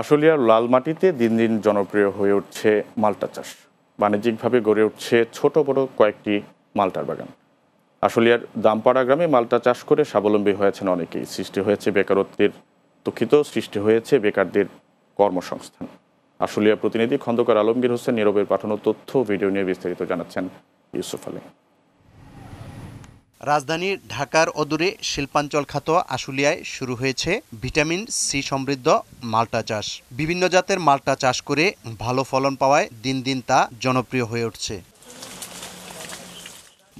আশুলিয়ার লাল মাটিতে দিন দিন জনপ্রিয় হয়ে উঠছে মালটা চাষ বাণিজ্যিকভাবে গড়ে উঠছে ছোট বড় কয়েকটি মালটার বাগান আশুলিয়ার দামপাড়া গ্রামে মালটা চাষ করে স্বাবলম্বী হয়েছেন অনেকেই সৃষ্টি হয়েছে বেকারত্বের দুঃখিত সৃষ্টি হয়েছে বেকারদের কর্মসংস্থান আশুলিয়া প্রতিনিধি খন্দকার আলমগীর হোসেন নীরবের পাঠানো তথ্য ভিডিও নিয়ে বিস্তারিত জানাচ্ছেন ইউসুফ আলী রাজধানী ঢাকার অদূরে শিল্পাঞ্চল খাত আশুলিয়ায় শুরু হয়েছে ভিটামিন সি সমৃদ্ধ মাল্টা চাষ বিভিন্ন জাতের মাল্টা চাষ করে ভালো ফলন পাওয়ায় দিন দিন তা জনপ্রিয় হয়ে উঠছে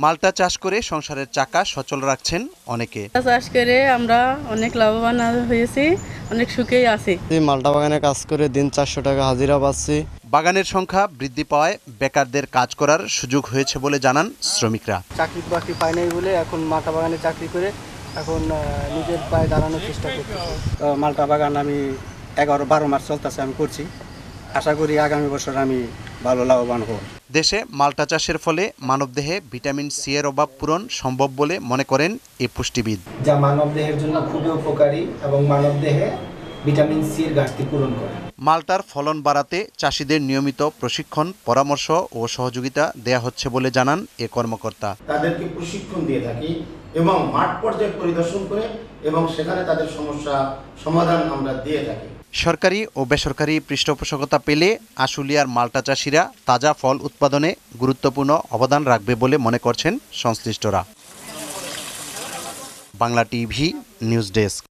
মালটা চাষ করে সংসারের চাকা সচল রাখছেন অনেকে চাষ করে আমরা অনেক লাভবান হয়েছি অনেক সুখেই আছি মালটা বাগানে কাজ করে দিন চারশো টাকা হাজিরা পাচ্ছি বাগানের সংখ্যা বৃদ্ধি পাওয়ায় বেকারদের কাজ করার সুযোগ হয়েছে বলে জানান শ্রমিকরা চাকরি বাকরি পায় নাই বলে এখন মালটা বাগানে চাকরি করে এখন নিজের পায়ে দাঁড়ানোর চেষ্টা করছি মালটা বাগান আমি এগারো বারো মাস চলতেছে আমি করছি আশা করি আগামী বছর আমি ভালো লাভবান হব দেশে মালটা চাষের ফলে মানবদেহে ভিটামিন সি এর অভাব পূরণ সম্ভব বলে মনে করেন এ পুষ্টিবিদ যা মানবদেহের জন্য খুবই উপকারী এবং মানবদেহে ভিটামিন সি এর ঘাটতি পূরণ করে মালটার ফলন বাড়াতে চাষিদের নিয়মিত প্রশিক্ষণ পরামর্শ ও সহযোগিতা দেয়া হচ্ছে বলে জানান এ কর্মকর্তা তাদেরকে প্রশিক্ষণ দিয়ে থাকি এবং মাঠ পর্যায়ে পরিদর্শন করে এবং সেখানে তাদের সমস্যা সমাধান আমরা দিয়ে থাকি সরকারি ও বেসরকারি পৃষ্ঠপোষকতা পেলে আশুলিয়ার মাল্টা চাষিরা তাজা ফল উৎপাদনে গুরুত্বপূর্ণ অবদান রাখবে বলে মনে করছেন সংশ্লিষ্টরা বাংলা টিভি নিউজ ডেস্ক